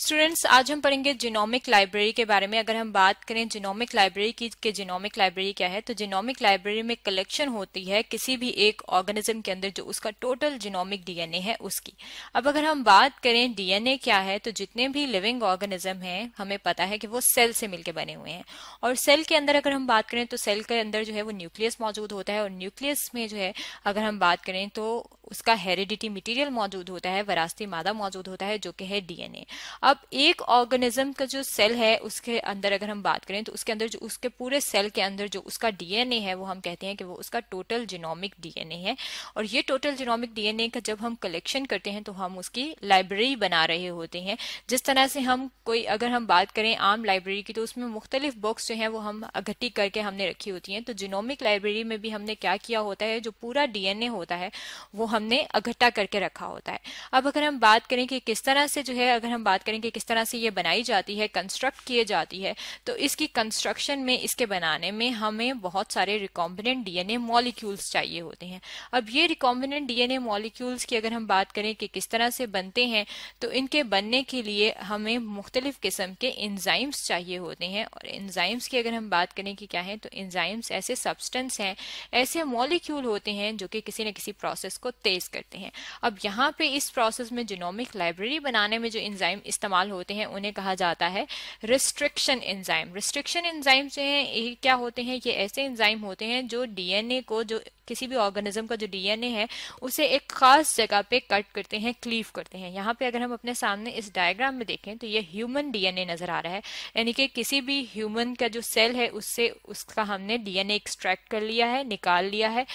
students आज हम पढ़ेंगे जिनोमिक लाइब्रेरी के बारे में अगर हम बात करें जिनोमिक लाइब्रेरी की के जिनोमिक लाइब्रेरी क्या है तो जिनोमिक लाइब्रेरी में कलेक्शन होती है किसी भी एक ऑर्गेनिज्म के अंदर जो उसका टोटल जिनोमिक डीएनए है उसकी अब अगर हम बात करें डीएनए क्या है तो जितने भी लिविंग ऑर्गेनिज्म है हमें पता है कि वो सेल से मिलकर बने हुए हैं और सेल के अंदर अगर हम बात करें तो सेल के अंदर जो है वो न्यूक्लियस मौजूद होता है और न्यूक्लियस में जो है अगर हम बात करें तो उसका हेरिडिटी मटेरियल मौजूद होता है वरासती मादा मौजूद होता है जो कि है डीएनए अब एक ऑर्गेनिज्म का जो सेल है उसके अंदर अगर हम बात करें तो उसके अंदर जो उसके पूरे सेल के अंदर जो उसका डीएनए है वो हम कहते हैं कि वो उसका टोटल जिनोमिक डीएनए है और ये टोटल जिनोमिक डीएनए का जब हम कलेक्शन करते हैं तो हम उसकी लाइब्रेरी बना रहे होते हैं जिस तरह से हम कोई अगर हम बात करें आम लाइब्रेरी की तो उसमें मुख्तलिफ बुक्स जो है वो हम इकट्ठी करके हमने रखी होती हैं तो जिनोमिक लाइब्रेरी में भी हमने क्या किया होता है जो पूरा डीएनए होता है वो हम हमने इकट्ठा करके रखा होता है अब अगर हम बात करें कि किस तरह से जो है अगर हम बात करें कि किस तरह से ये बनाई जाती है कंस्ट्रक्ट किए जाती है तो इसकी कंस्ट्रक्शन में इसके बनाने में हमें बहुत सारे रिकॉम्बिनेंट डीएनए मॉलिक्यूल्स चाहिए होते हैं अब ये रिकॉम्बिनेंट डीएनए मॉलिक्यूल्स की अगर हम बात करें कि किस तरह से बनते हैं तो इनके बनने के लिए हमें मुख्तलिफ किस्म के इंजाइम्स चाहिए होते हैं और इंजाइम्स की अगर हम बात करें कि क्या है तो इंजाइम्स ऐसे सब्सटेंस हैं ऐसे मॉलिक्यूल होते हैं जो कि किसी न किसी प्रोसेस को तेज़ करते हैं अब यहाँ पे इस प्रोसेस में जिनोमिक लाइब्रेरी बनाने में जो इंजाइम इस्तेमाल होते हैं उन्हें कहा जाता है रिस्ट्रिक्शन इंजाइम रिस्ट्रिक्शन इंजाइम जो है ये क्या होते हैं ये ऐसे इंजाइम होते हैं जो डीएनए को जो किसी भी ऑर्गेनिज्म का जो डीएनए है उसे एक खास जगह पे कट करते हैं क्लीव करते हैं यहाँ पे अगर हम अपने सामने इस डायग्राम में देखें तो ये ह्यूमन डीएनए नजर आ रहा है यानी कि किसी भी ह्यूमन का जो सेल है उससे उसका हमने डीएनए एक्सट्रैक्ट कर लिया है निकाल लिया है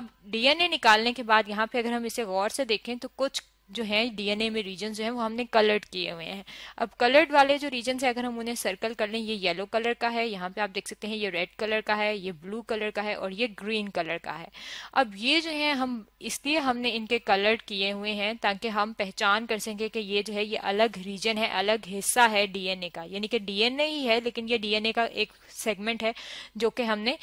अब डीएनए निकालने के बाद यहाँ पे अगर हम इसे गौर से देखें तो कुछ जो है डीएनए में रीजन जो है वो हमने कलर्ड किए हुए हैं अब कलर्ड वाले जो रीजन है अगर हम उन्हें सर्कल कर लें ये येलो कलर का है यहाँ पे आप देख सकते हैं ये रेड कलर का है ये ब्लू कलर का है और ये ग्रीन कलर का है अब ये जो है हम इसलिए हमने इनके कलर्ड किए हुए हैं ताकि हम पहचान कर सकें कि ये जो है ये अलग रीजन है अलग हिस्सा है डीएनए का यानी कि डीएनए ही है लेकिन ये डीएनए का एक सेगमेंट है जो कि हमने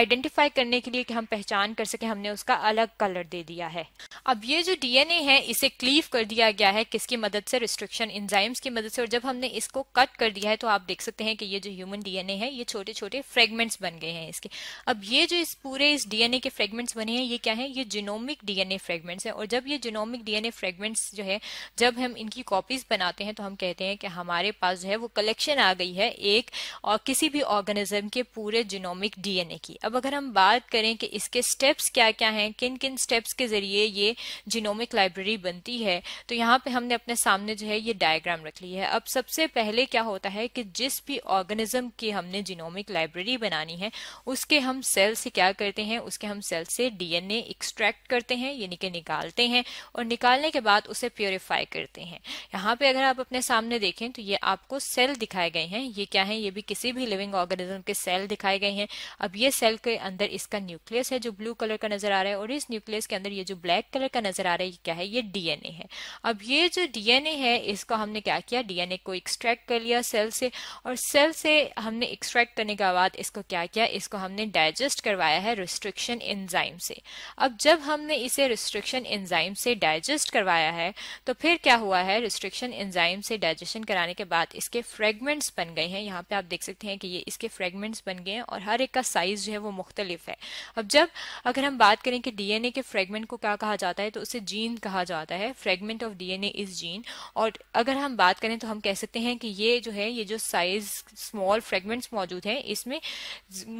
आइडेंटिफाई करने के लिए कि हम पहचान कर सके हमने उसका अलग कलर दे दिया है अब ये जो डीएनए है इसे क्लियर रिलीव कर दिया गया है किसकी मदद से रिस्ट्रिक्शन इंजाइम्स की मदद से और जब हमने इसको कट कर दिया है तो आप देख सकते हैं कि ये जो ह्यूमन डीएनए है ये छोटे छोटे फ्रेगमेंट्स बन गए हैं इसके अब ये जो इस पूरे इस डीएनए के फ्रेगमेंट्स बने हैं ये क्या है ये जिनोमिक डीएनए फ्रेगमेंट्स है और जब ये जिनोमिक डीएनए फ्रेगमेंट्स जो है जब हम इनकी कॉपीज बनाते हैं तो हम कहते हैं कि हमारे पास जो है वो कलेक्शन आ गई है एक और किसी भी ऑर्गेनिज्म के पूरे जिनोमिक डीएनए की अब अगर हम बात करें कि इसके स्टेप्स क्या क्या हैं किन किन स्टेप्स के जरिए ये जिनोमिक लाइब्रेरी बनती होती है तो यहाँ पे हमने अपने सामने जो है ये डायग्राम रख ली है अब सबसे पहले क्या होता है कि जिस भी ऑर्गेनिज्म की हमने जीनोमिक लाइब्रेरी बनानी है उसके हम सेल से क्या करते हैं उसके हम सेल से डीएनए एक्सट्रैक्ट करते हैं यानी कि निकालते हैं और निकालने के बाद उसे प्योरीफाई करते हैं यहाँ पे अगर आप अपने सामने देखें तो ये आपको सेल दिखाए गए हैं ये क्या है ये भी किसी भी लिविंग ऑर्गेनिज्म के सेल दिखाए गए हैं अब ये सेल के अंदर इसका न्यूक्लियस है जो ब्लू कलर का नजर आ रहा है और इस न्यूक्लियस के अंदर ये जो ब्लैक कलर का नजर आ रहा है ये क्या है ये डीएनए डीएनए है अब ये जो डीएनए है इसको हमने क्या किया डीएनए को एक्सट्रैक्ट कर लिया सेल से और सेल से हमने एक्सट्रैक्ट करने के बाद इसको क्या किया इसको हमने डाइजेस्ट करवाया है रिस्ट्रिक्शन एंजाइम से अब जब हमने इसे रिस्ट्रिक्शन एंजाइम से डाइजेस्ट करवाया है तो फिर क्या हुआ है रिस्ट्रिक्शन एंजाइम से डाइजेशन कराने के बाद इसके फ्रेगमेंट्स बन गए हैं यहाँ पे आप देख सकते हैं कि ये इसके फ्रेगमेंट्स बन गए हैं और हर एक का साइज जो है वो मुख्तलिफ है अब जब अगर हम बात करें कि डीएनए के फ्रेगमेंट को क्या कहा जाता है तो उसे जीन कहा जाता है है फ्रेगमेंट ऑफ डीएनए इस जीन और अगर हम बात करें तो हम कह सकते हैं कि ये जो है ये जो साइज स्मॉल फ्रेगमेंट्स मौजूद हैं इसमें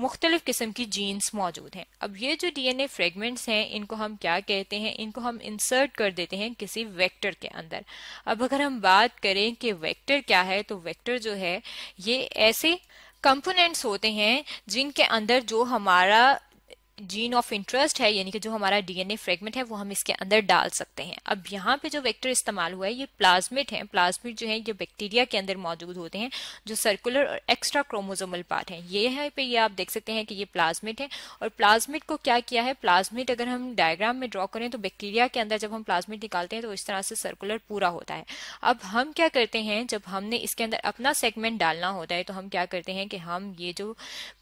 मुख्तलिफ किस्म की जीन्स मौजूद हैं अब ये जो डीएनए फ्रेगमेंट्स हैं इनको हम क्या कहते हैं इनको हम इंसर्ट कर देते हैं किसी वेक्टर के अंदर अब अगर हम बात करें कि वैक्टर क्या है तो वैक्टर जो है ये ऐसे कंपोनेंट्स होते हैं जिनके अंदर जो हमारा जीन ऑफ इंटरेस्ट है यानी कि जो हमारा डीएनए फ्रेगमेंट है वो हम इसके अंदर डाल सकते हैं अब यहाँ पे जो वेक्टर इस्तेमाल हुआ है ये प्लाज्मिट है प्लाज्मिट जो है ये बैक्टीरिया के अंदर मौजूद होते हैं जो सर्कुलर और एक्स्ट्रा क्रोमोजोमल पार्ट है ये है पे ये आप देख सकते हैं कि ये प्लाज्मिट है और प्लाज्मिट को क्या किया है प्लाज्मिट अगर हम डायग्राम में ड्रॉ करें तो बैक्टीरिया के अंदर जब हम प्लाज्मिट निकालते हैं तो इस तरह से सर्कुलर पूरा होता है अब हम क्या करते हैं जब हमने इसके अंदर अपना सेगमेंट डालना होता है तो हम क्या करते हैं कि हम ये जो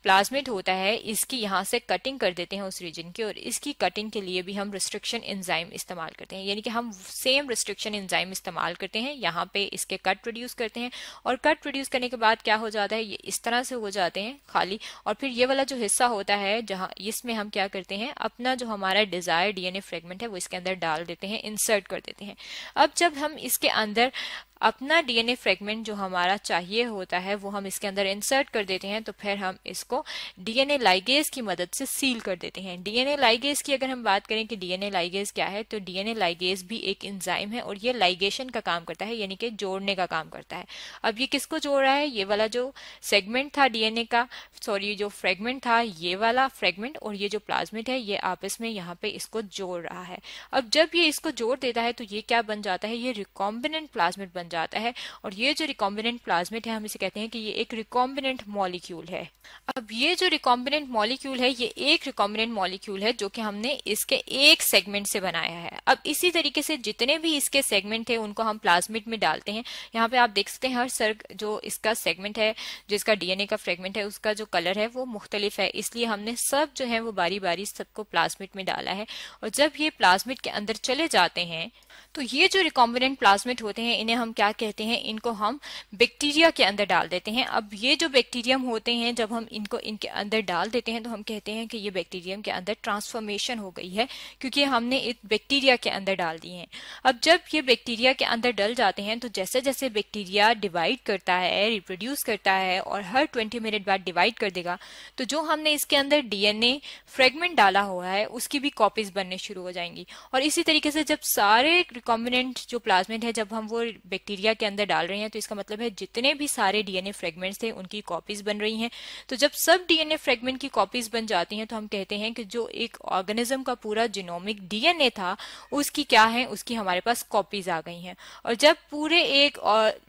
प्लाज्मिट होता है इसकी यहाँ से कटिंग कर देते देते हैं उस रीजन की और इसकी कटिंग के लिए भी हम रिस्ट्रिक्शन एंजाइम इस्तेमाल करते हैं यानी कि हम सेम रिस्ट्रिक्शन एंजाइम इस्तेमाल करते हैं यहाँ पे इसके कट प्रोड्यूस करते हैं और कट प्रोड्यूस करने के बाद क्या हो जाता है ये इस तरह से हो जाते हैं खाली और फिर ये वाला जो हिस्सा होता है जहाँ इसमें हम क्या करते हैं अपना जो हमारा डिजायर डीएनए फ्रेगमेंट है वो इसके अंदर डाल देते हैं इंसर्ट कर देते हैं अब जब हम इसके अंदर अपना डीएनए फ्रेगमेंट जो हमारा चाहिए होता है वो हम इसके अंदर इंसर्ट कर देते हैं तो फिर हम इसको डीएनए लाइगेज की मदद से सील कर देते हैं डीएनए लाइगेज की अगर हम बात करें कि डीएनए लाइगेज क्या है तो डीएनए लाइगेज भी एक इंजाइम है और ये लाइगेशन का काम करता है यानी कि जोड़ने का काम करता है अब ये किसको जोड़ रहा है ये वाला जो सेगमेंट था डीएनए का सॉरी जो फ्रेगमेंट था ये वाला फ्रेगमेंट और ये जो प्लाज्मिट है ये आपस में यहाँ पे इसको जोड़ रहा है अब जब ये इसको जोड़ देता है तो ये क्या बन जाता है ये रिकॉम्बिनेंट प्लाज्मिट बन जाता है और ये जो रिकॉम्बिनेंट प्लाज्मिट है हम इसे कहते हैं कि ये एक रिकॉम्बिनेंट मॉलिक्यूल है अब ये जो रिकॉम्बिनेंट मॉलिक्यूल है ये एक रिकॉम्बिनेंट मॉलिक्यूल है जो कि हमने इसके एक सेगमेंट से बनाया है अब इसी तरीके से जितने भी इसके सेगमेंट थे उनको हम प्लाज्मिट में डालते हैं यहाँ पे आप देख सकते हैं हर सर जो इसका सेगमेंट है जिसका डीएनए का फ्रेगमेंट है उसका जो कलर है वो मुख्तलिफ है इसलिए हमने सब जो है वो बारी बारी सबको प्लाज्मिट में डाला है और जब ये प्लाज्मिट के अंदर चले जाते हैं तो ये जो रिकॉम्बिनेंट प्लाज्मिट होते हैं इन्हें हम क्या कहते हैं इनको हम बैक्टीरिया के अंदर डाल देते हैं अब ये जो बैक्टीरियम होते हैं जब हम इनको इनके अंदर डाल देते हैं तो हम कहते हैं कि ये बैक्टीरियम के अंदर ट्रांसफॉर्मेशन हो गई है क्योंकि हमने इस बैक्टीरिया के अंदर डाल दिए हैं अब जब ये बैक्टीरिया के अंदर डल जाते हैं तो जैसे जैसे बैक्टीरिया डिवाइड करता है रिप्रोड्यूस करता है और हर ट्वेंटी मिनट बाद डिवाइड कर देगा तो जो हमने इसके अंदर डीएनए फ्रेगमेंट डाला हुआ है उसकी भी कॉपीज बनने शुरू हो जाएंगी और इसी तरीके से जब सारे रिकॉम्बिनेंट जो प्लाज्मिड है जब हम वो बैक्टीरिया के अंदर डाल रहे हैं तो इसका मतलब है जितने भी सारे डीएनए फ्रेगमेंट्स थे उनकी कॉपीज बन रही हैं तो जब सब डीएनए फ्रेगमेंट की कॉपीज बन जाती हैं तो हम कहते हैं कि जो एक ऑर्गेनिज्म का पूरा जिनोमिक डीएनए था उसकी क्या है उसकी हमारे पास कॉपीज आ गई हैं और जब पूरे एक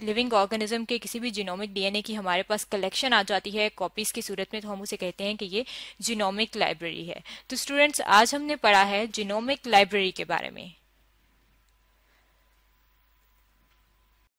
लिविंग ऑर्गेनिज्म के किसी भी जिनोमिक डीएनए की हमारे पास कलेक्शन आ जाती है कॉपीज की सूरत में तो हम उसे कहते हैं कि ये जिनोमिक लाइब्रेरी है तो स्टूडेंट्स आज हमने पढ़ा है जिनोमिक लाइब्रेरी के बारे में